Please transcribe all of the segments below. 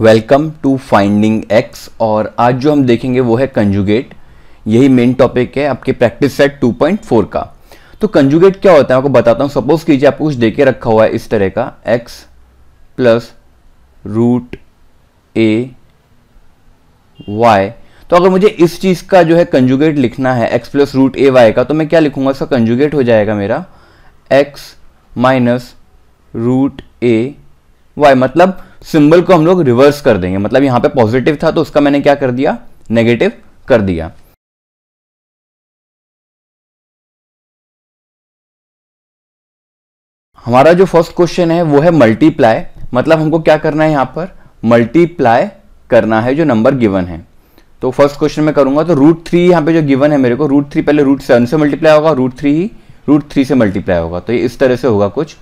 Welcome to finding x और आज जो हम देखेंगे वो है कंजुगेट यही मेन टॉपिक है आपके प्रैक्टिस सेट 2.4 का तो कंजुगेट क्या होता है आपको बताता हूँ सपोज कीजिए आपको कुछ देके रखा हुआ है इस तरह का x plus root A Y तो अगर मुझे इस चीज़ का जो है कंजुगेट लिखना है x plus root A Y का तो मैं क्या लिखूंगा इसका कंजुगेट हो जाएगा मेरा x minus root A Y मतलब सिंबल को हम लोग रिवर्स कर देंगे मतलब यहां पे पॉजिटिव था तो उसका मैंने क्या कर दिया नेगेटिव कर दिया हमारा जो फर्स्ट क्वेश्चन है वो है मल्टीप्लाई मतलब हमको क्या करना है यहां पर मल्टीप्लाई करना है जो नंबर गिवन है तो फर्स्ट क्वेश्चन में करूंगा तो रूट थ्री यहाँ पे जो गिवन है मेरे को रूट थ्री पहले रूट सेवन से मल्टीप्लाई होगा रूट थ्री ही रूट थ्री से मल्टीप्लाई होगा तो ये इस तरह से होगा कुछ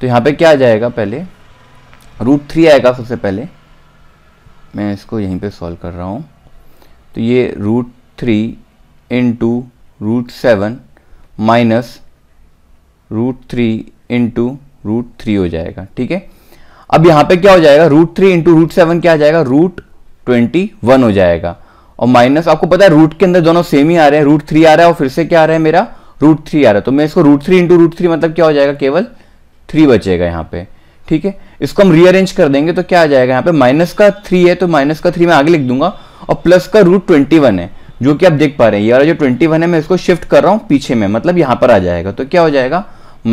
तो यहां पे क्या आ जाएगा पहले रूट थ्री आएगा सबसे पहले मैं इसको यहीं पे सॉल्व कर रहा हूँ तो ये root three into root seven minus root three into root three हो जाएगा ठीक है अब यहाँ पे क्या हो जाएगा root three into root seven क्या आ जाएगा रूट ट्वेंटी वन हो जाएगा और माइनस आपको पता है रूट के अंदर दोनों सेम ही आ रहे हैं रूट थ्री आ रहा है और फिर से क्या आ रहा है मेरा रूट थ्री आ रहा है तो मैं इसको root three into root three मतलब क्या हो जाएगा केवल थ्री बचेगा यहाँ पे ठीक है इसको हम रीअरेंज कर देंगे तो क्या आ जाएगा यहाँ पे माइनस का थ्री है तो माइनस का थ्री मैं आगे लिख दूंगा और प्लस का रूट ट्वेंटी वन है जो कि आप देख पा रहे हैं ये वाला जो ट्वेंटी वन है मैं इसको शिफ्ट कर रहा हूँ पीछे में मतलब यहाँ पर आ जाएगा तो क्या हो जाएगा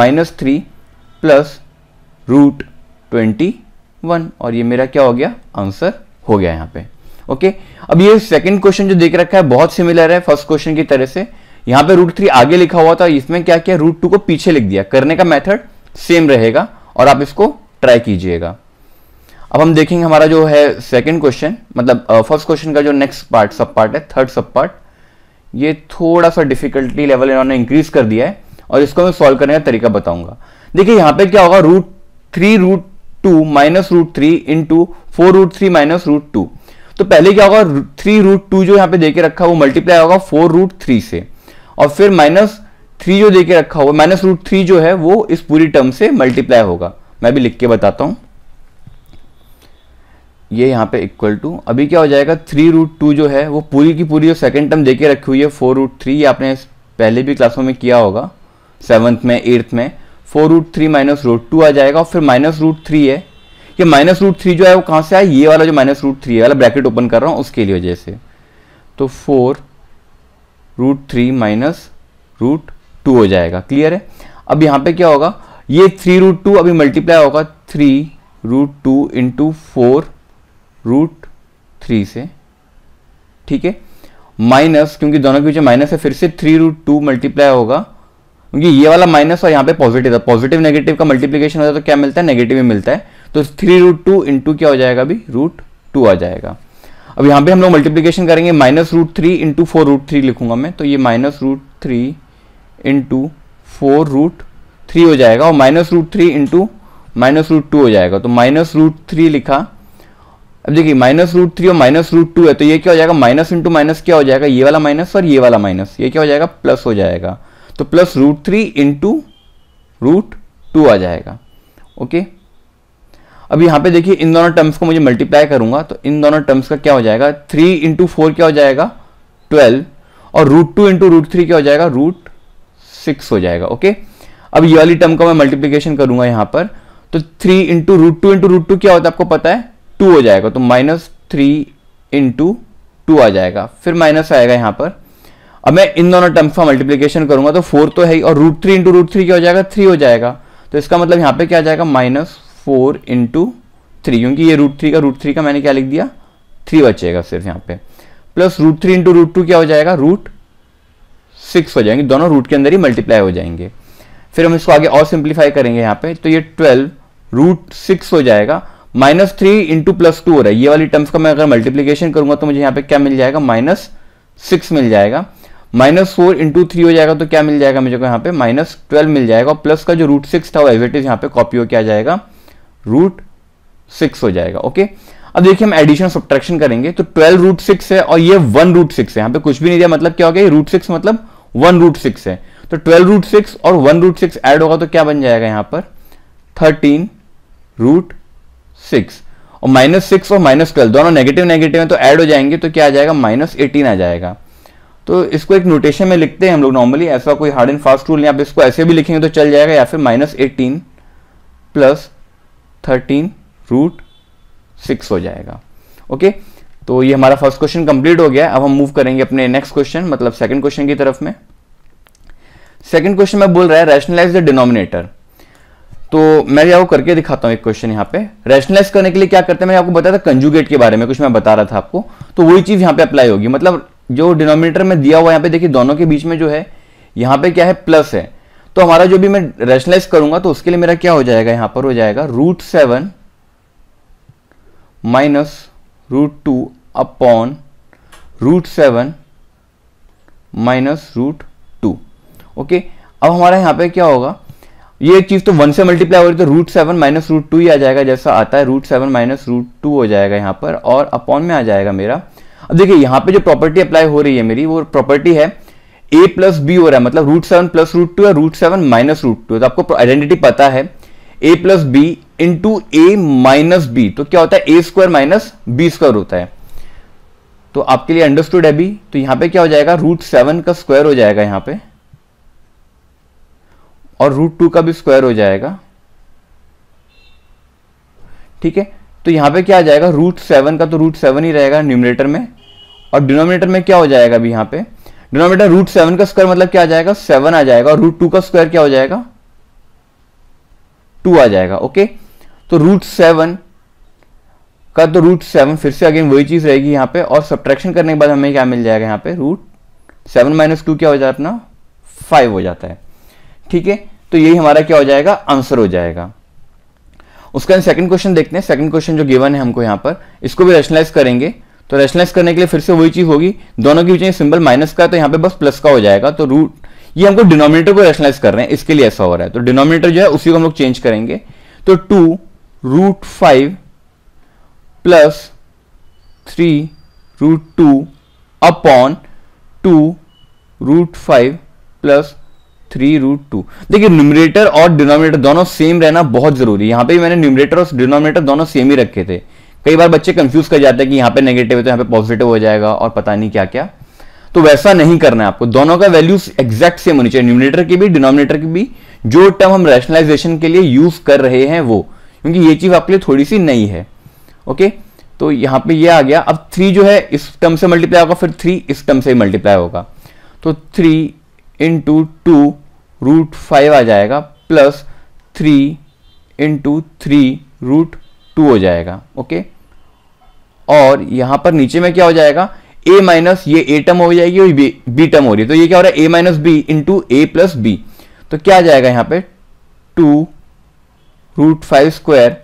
minus three plus root twenty one और ये मेरा क्या हो गया आंसर हो गया यहाँ पे ओके अब ये सेकेंड क्वेश्चन जो देख रखा है बहुत सिमिलर है फर्स्ट क्वेश्चन की तरह से यहाँ पे रूट थ्री आगे लिखा हुआ था इसमें क्या किया रूट टू को पीछे लिख दिया करने का मेथड सेम रहेगा और आप इसको ट्राई कीजिएगा अब हम देखेंगे हमारा जो है सेकंड क्वेश्चन मतलब फर्स्ट क्वेश्चन का जो नेक्स्ट पार्ट सब पार्ट है थर्ड सब पार्ट ये थोड़ा सा डिफिकल्टी लेवल इन्होंने इंक्रीज कर दिया है और इसको मैं सॉल्व करने का तरीका बताऊंगा देखिए यहां पे क्या होगा root three root two minus root three into four root three minus root two तो पहले क्या होगा थ्री रूट टू जो यहां पे देके रखा वो मल्टीप्लाई होगा फोर रूट थ्री से और फिर माइनस थ्री जो देके रखा हुआ माइनस रूट थ्री जो है वो इस पूरी टर्म से मल्टीप्लाई होगा मैं भी लिख के बताता हूँ ये यहाँ पे इक्वल टू अभी क्या हो जाएगा थ्री रूट टू जो है वो पूरी की पूरी जो सेकेंड टर्म देके रखी हुई है फोर रूट थ्री आपने पहले भी क्लासों में किया होगा सेवन्थ में एट्थ में four root three minus root two आ जाएगा और फिर माइनस रूट थ्री है ये माइनस रूट थ्री जो है वो कहाँ से आया ये वाला जो माइनस रूट थ्री वाला ब्रैकेट ओपन कर रहा हूँ उसके लिए वजह से तो four root three minus root two हो जाएगा क्लियर है अब यहाँ पे क्या होगा ये थ्री रूट टू अभी मल्टीप्लाई होगा three root two into four root three से ठीक है माइनस क्योंकि दोनों के बीच माइनस है फिर से थ्री रूट टू मल्टीप्लाई होगा क्योंकि ये वाला माइनस और यहाँ पे पॉजिटिव था पॉजिटिव नेगेटिव का मल्टीप्लीकेशन होता है तो क्या मिलता है नेगेटिव ही मिलता है तो थ्री रूट टू इंटू क्या हो जाएगा अभी रूट टू आ जाएगा अब यहाँ पे हम लोग मल्टीप्लीकेशन करेंगे minus root three into four root three लिखूंगा मैं तो ये minus root three into four root three हो जाएगा और minus root three into minus root two हो जाएगा तो माइनस रूट थ्री लिखा अब देखिए माइनस रूट थ्री और माइनस रूट टू है तो ये क्या हो जाएगा माइनस इंटू माइनस क्या हो जाएगा ये वाला माइनस और ये वाला माइनस ये क्या हो जाएगा प्लस हो जाएगा तो plus root three into root two आ जाएगा ओके अब यहां पे देखिए इन दोनों टर्म्स को मुझे मल्टीप्लाई करूंगा तो इन दोनों टर्म्स का क्या हो जाएगा थ्री इंटू फोर क्या हो जाएगा ट्वेल्व और root two into root three क्या हो जाएगा रूट सिक्स हो जाएगा ओके okay? अब ये वाली टर्म का मैं मल्टीप्लीकेशन करूंगा यहां पर तो three into root two into root two क्या होता है आपको पता है टू हो जाएगा तो माइनस थ्री इंटू टू आ जाएगा फिर माइनस आएगा यहां पर अब मैं इन दोनों टर्म्स का मल्टीप्लीकेशन करूंगा तो फोर तो है ही और root three into root three क्या हो जाएगा थ्री हो जाएगा तो इसका मतलब यहां पे क्या आ जाएगा माइनस फोर इंटू थ्री क्योंकि ये रूट थ्री का रूट थ्री का मैंने क्या लिख दिया थ्री बचेगा सिर्फ यहां पे plus root three into root two क्या हो जाएगा रूट सिक्स हो जाएंगे दोनों रूट के अंदर ही मल्टीप्लाई हो जाएंगे फिर हम इसको आगे और सिंप्लीफाई करेंगे यहाँ पे तो ये ट्वेल्व रूट सिक्स हो जाएगा minus three into plus two हो रहा है ये वाली टर्म्स का मैं अगर मल्टीप्लीकेशन करूंगा तो मुझे यहां पे क्या मिल जाएगा माइनस सिक्स मिल जाएगा माइनस फोर इंटू थ्री हो जाएगा तो क्या मिल जाएगा मुझे को यहाँ पे माइनस ट्वेल्व मिल जाएगा और प्लस का जो रूट सिक्स था वो एज यहां इज पे कॉपी हो क्या जाएगा रूट सिक्स हो जाएगा ओके अब देखिए हम एडिशन सब्ट्रैक्शन करेंगे तो ट्वेल्व रूट सिक्स है और ये वन रूट सिक्स है यहाँ पे कुछ भी नहीं दिया मतलब क्या हो गया रूट सिक्स मतलब वन रूट सिक्स है तो ट्वेल्व रूट सिक्स और वन रूट सिक्स एड होगा तो क्या बन जाएगा यहां पर थर्टीन रूट सिक्स और माइनस सिक्स और माइनस ट्वेल्व दोनों नेगेटिव नेगेटिव है तो ऐड हो जाएंगे तो क्या आ जाएगा माइनस एटीन आ जाएगा तो इसको एक नोटेशन में लिखते हैं हम लोग नॉर्मली ऐसा कोई हार्ड एंड फास्ट रूल नहीं आप इसको ऐसे भी लिखेंगे तो चल जाएगा या फिर minus eighteen plus thirteen root six हो जाएगा ओके तो ये हमारा फर्स्ट क्वेश्चन कंप्लीट हो गया अब हम मूव करेंगे अपने नेक्स्ट क्वेश्चन मतलब सेकंड क्वेश्चन की तरफ में सेकंड क्वेश्चन में बोल रहा है रैशनलाइज द डिनोमिनेटर तो मैं आपको करके दिखाता हूं एक क्वेश्चन यहां पे रैशनलाइज करने के लिए क्या करते हैं मैंने आपको बताया था कंजुगेट के बारे में कुछ मैं बता रहा था आपको तो वही चीज़ यहां पे अप्लाई होगी मतलब जो डिनोमिनेटर में दिया हुआ यहां पे देखिए दोनों के बीच में जो है यहां पे क्या है प्लस है तो हमारा जो भी मैं रैशनलाइज करूंगा तो उसके लिए मेरा क्या हो जाएगा यहां पर हो जाएगा root seven minus root two upon root seven minus root okay अब हमारा यहाँ पे क्या होगा ये चीज़ तो वन से मल्टीप्लाई हो रही तो root seven minus root two ही आ जाएगा जैसा आता है root seven minus root two हो जाएगा यहाँ पर और अपॉन में आ जाएगा मेरा अब देखिए यहाँ पे जो प्रॉपर्टी अप्लाई हो रही है मेरी वो प्रॉपर्टी है ए प्लस बी हो रहा है मतलब root seven plus root two है root seven minus root two तो आपको आइडेंटिटी पता है A plus B into A minus B तो क्या होता है A square minus B square होता है तो आपके लिए अंडरस्टूड है भी तो यहाँ पे क्या हो जाएगा रूट सेवन का स्क्वायर हो जाएगा यहाँ पे और रूट टू का भी स्क्वायर हो जाएगा ठीक है तो यहां पे क्या आ जाएगा रूट सेवन का तो रूट सेवन ही रहेगा न्यूमिनेटर में और डिनोमिनेटर में क्या हो जाएगा अभी यहां पे डिनोमिनेटर रूट सेवन का स्क्वायर मतलब क्या आ जाएगा सेवन आ जाएगा और रूट टू का स्क्वायर क्या हो जाएगा टू आ जाएगा ओके तो रूट सेवन का तो रूट सेवन फिर से अगेन वही चीज रहेगी यहां पे और सब्ट्रैक्शन करने के बाद हमें क्या मिल जाएगा यहां पे रूट सेवन माइनस टू क्या हो जाता है अपना फाइव हो जाता है ठीक है तो यही हमारा क्या हो जाएगा आंसर हो जाएगा उसके बाद सेकंड क्वेश्चन देखते हैं सेकंड क्वेश्चन जो गिवन है हमको यहां पर इसको भी रेशनलाइज करेंगे तो रेशनलाइज करने के लिए फिर से वही चीज होगी दोनों के बीच में सिंबल माइनस का तो यहां पे बस प्लस का हो जाएगा तो रूट ये हमको डिनोमिनेटर को रेशनलाइज कर रहे हैं इसके लिए ऐसा हो रहा है तो डिनोमिनेटर जो है उसी को हम लोग चेंज करेंगे तो two root five plus three root two upon two root five plus three root two देखिए न्यूमरेटर और डिनोमिनेटर दोनों सेम रहना बहुत जरूरी है यहाँ पे भी मैंने न्यूमरेटर और डिनोमिनेटर दोनों सेम ही रखे थे कई बार बच्चे कंफ्यूज कर जाते हैं कि यहाँ पे नेगेटिव है तो यहाँ पे पॉजिटिव हो जाएगा और पता नहीं क्या क्या तो वैसा नहीं करना है आपको दोनों का वैल्यूज एग्जैक्ट सेम होनी चाहिए न्यूमिनेटर की भी डिनोमिनेटर की भी जो टर्म हम रैशनलाइजेशन के लिए यूज कर रहे हैं वो क्योंकि ये चीज आपके लिए थोड़ी सी नई है ओके तो यहाँ पे ये आ गया अब थ्री जो है इस टर्म से मल्टीप्लाई होगा फिर थ्री इस टर्म से मल्टीप्लाई होगा तो three into two root five आ जाएगा plus three into three root two हो जाएगा ओके और यहां पर नीचे में क्या हो जाएगा ए माइनस ये ए टर्म हो जाएगी और बी टर्म हो रही है तो ये क्या हो रहा है A minus B into A plus B तो क्या आ जाएगा यहां पे two root five square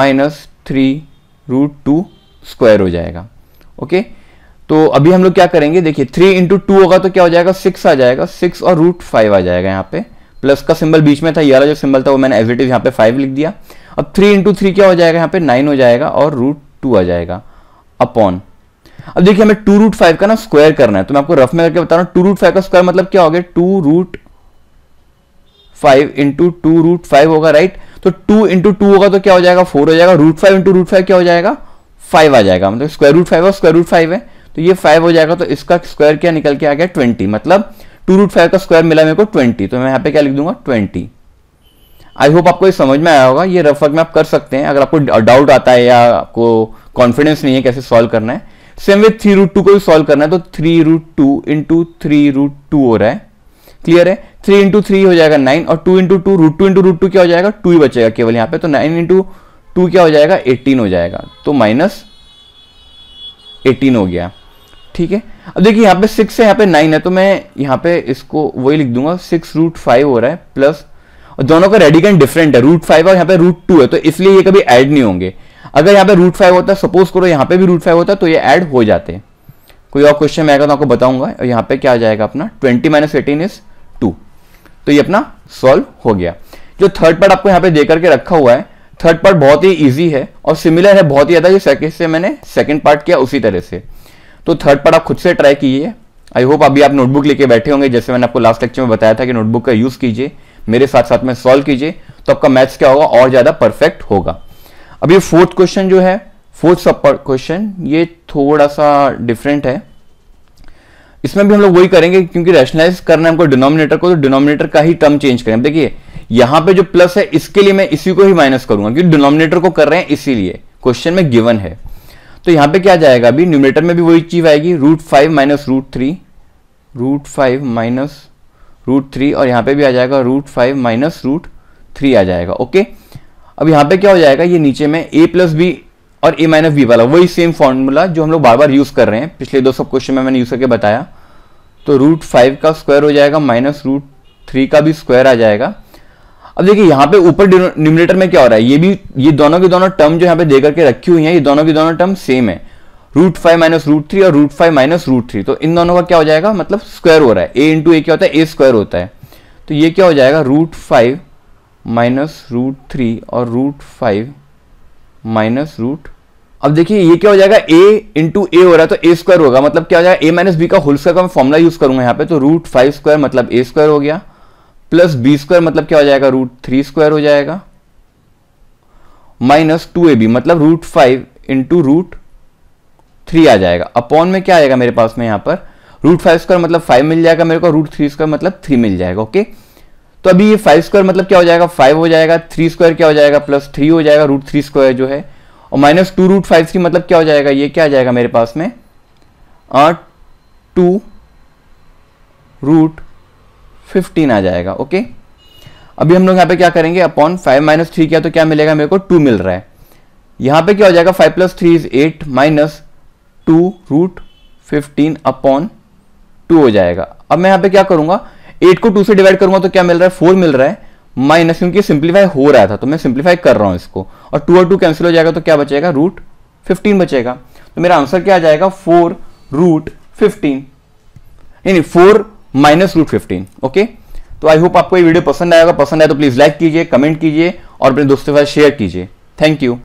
minus three root two square हो जाएगा ओके okay? तो अभी हम लोग क्या करेंगे देखिए थ्री इंटू टू होगा तो क्या हो जाएगा सिक्स आ जाएगा सिक्स और रूट फाइव आ जाएगा यहाँ पे प्लस का सिंबल बीच में था यारह जो सिंबल था वो मैंने एजिटिव यहाँ पे फाइव लिख दिया अब थ्री इंटू थ्री क्या हो जाएगा यहाँ पे नाइन हो जाएगा और रूट टू आ जाएगा अपॉन अब देखिए हमें टू रूट फाइव का ना स्क्वायर करना है तो मैं आपको रफ में करके बता रहा हूँ टू रूट फाइव का स्क्वायर मतलब क्या हो गया two root five into two root five होगा राइट तो टू इंटू टू होगा तो क्या हो जाएगा फोर हो जाएगा root five into root five क्या हो जाएगा फाइव आ जाएगा मतलब स्क्वायर रूट फाइव और स्क्वायर रूट फाइव है तो ये फाइव हो जाएगा तो इसका स्क्वायर क्या निकल के आ गया ट्वेंटी मतलब टू रूट फाइव का स्क्वायर मिला मेरे को ट्वेंटी तो मैं यहाँ पे क्या लिख दूंगा ट्वेंटी आई होप आपको ये समझ में आया होगा ये रफ वर्क में आप कर सकते हैं अगर आपको डाउट आता है या आपको कॉन्फिडेंस नहीं है कैसे सॉल्व करना है same with three root two को भी सॉल्व करना है तो three root two into three root two हो रहा है क्लियर है थ्री इंटू थ्री हो जाएगा नाइन और two into two root two into root two क्या हो जाएगा टू ही बचेगा केवल यहाँ पे तो नाइन इंटू टू क्या हो जाएगा एटीन हो जाएगा तो माइनस एटीन हो गया ठीक है अब देखिए यहाँ पे सिक्स है यहाँ पे नाइन है तो मैं यहाँ पे इसको वही लिख दूंगा सिक्स रूट फाइव हो रहा है प्लस और दोनों का रेडिकेंट डिफरेंट है रूट फाइव और यहाँ पे रूट टू है तो इसलिए ये कभी ऐड नहीं होंगे अगर यहाँ पे रूट फाइव होता सपोज करो यहाँ पे भी रूट फाइव होता तो ये ऐड हो जाते कोई और क्वेश्चन में आएगा तो आपको बताऊंगा और यहाँ पे क्या आ जाएगा अपना twenty minus eighteen is two तो ये अपना सॉल्व हो गया जो थर्ड पार्ट आपको यहाँ पे देकर के रखा हुआ है थर्ड पार्ट बहुत ही ईजी है और सिमिलर है बहुत ही ज्यादा जो से मैंने सेकेंड पार्ट किया उसी तरह से तो थर्ड पार्ट आप खुद से ट्राई कीजिए आई होप अभी आप नोटबुक लेके बैठे होंगे जैसे मैंने आपको लास्ट लेक्चर में बताया था कि नोटबुक का यूज़ कीजिए मेरे साथ साथ में सॉल्व कीजिए तो आपका मैथ्स क्या होगा और ज़्यादा परफेक्ट होगा अब ये फोर्थ क्वेश्चन जो है फोर्थ सब क्वेश्चन ये थोड़ा सा डिफरेंट है इसमें भी हम लोग वही करेंगे क्योंकि रैशनलाइज करना है हमको डिनोमिनेटर को तो डिनोमिनेटर का ही टर्म चेंज करें देखिए यहां पे जो प्लस है इसके लिए मैं इसी को ही माइनस करूंगा क्योंकि डिनोमिनेटर को कर रहे हैं इसीलिए क्वेश्चन में गिवन है तो यहाँ पे क्या जाएगा अभी न्यूमिनेटर में भी वही चीज आएगी root five minus root three root five minus root three और यहाँ पे भी आ जाएगा root five minus root three आ जाएगा ओके अब यहाँ पे क्या हो जाएगा ये नीचे में ए प्लस बी और ए माइनस बी वाला वही सेम फॉर्मूला जो हम लोग बार बार यूज़ कर रहे हैं पिछले दो सब क्वेश्चन में मैंने यूज़ करके बताया तो रूट फाइव का स्क्वायर हो जाएगा माइनस रूट थ्री का भी स्क्वायर आ जाएगा अब देखिए यहां पे ऊपर न्यूमिनेटर में क्या हो रहा है ये भी ये दोनों के दोनों टर्म जो यहां पे देकर के रखी हुई है ये दोनों की दोनों टर्म सेम है root five minus root three और root five minus root three तो इन दोनों का क्या हो जाएगा मतलब स्क्वायर हो रहा है ए इंटू ए क्या होता है ए स्क्वायर होता है तो ये क्या हो जाएगा root five minus root three और रूट फाइव माइनस रूट अब देखिए ये क्या हो जाएगा ए इंटू ए हो रहा है तो ए स्क्वायर होगा मतलब क्या हो जाएगा ए माइनस बी का होल स्क्वायर का मैं फॉर्मुला यूज करूंगा यहाँ पे तो रूट फाइव स्क्वायर मतलब ए स्क्वायर हो गया प्लस बी स्क्वायर मतलब क्या हो जाएगा रूट थ्री स्क्वायर हो जाएगा माइनस टू ए बी मतलब root five into root three आ जाएगा अपॉन में क्या आएगा मेरे पास में यहां पर रूट फाइव स्क्वायर मतलब फाइव मिल जाएगा मेरे को रूट थ्री स्क्वायर मतलब थ्री मिल जाएगा ओके तो अभी ये फाइव स्क्वायर मतलब क्या हो जाएगा फाइव हो जाएगा थ्री स्क्वायर क्या हो जाएगा प्लस थ्री हो जाएगा रूट थ्री स्क्वायर जो है और minus two root five three मतलब क्या हो जाएगा ये क्या आ जाएगा मेरे पास में टू रूट 15 आ जाएगा ओके अभी हम लोग यहाँ पे क्या करेंगे अपॉन फाइव माइनस थ्री किया तो क्या मिलेगा मेरे को 2 मिल रहा है यहाँ पे क्या हो जाएगा 5 plus three is eight minus two root fifteen upon two हो जाएगा अब मैं यहाँ पे क्या करूंगा 8 को 2 से डिवाइड करूंगा तो क्या मिल रहा है फोर मिल रहा है माइनस क्योंकि सिंप्लीफाई हो रहा था तो मैं सिंप्लीफाई कर रहा हूँ इसको और टू और टू कैंसिल हो जाएगा तो क्या बचेगा रूट फिफ्टीन बचेगा तो मेरा आंसर क्या आ जाएगा फोर रूट फिफ्टीन नहीं नहीं four minus root fifteen okay तो आई होप आपको ये वीडियो पसंद आएगा पसंद आए तो प्लीज़ लाइक कीजिए कमेंट कीजिए और अपने दोस्तों के साथ शेयर कीजिए थैंक यू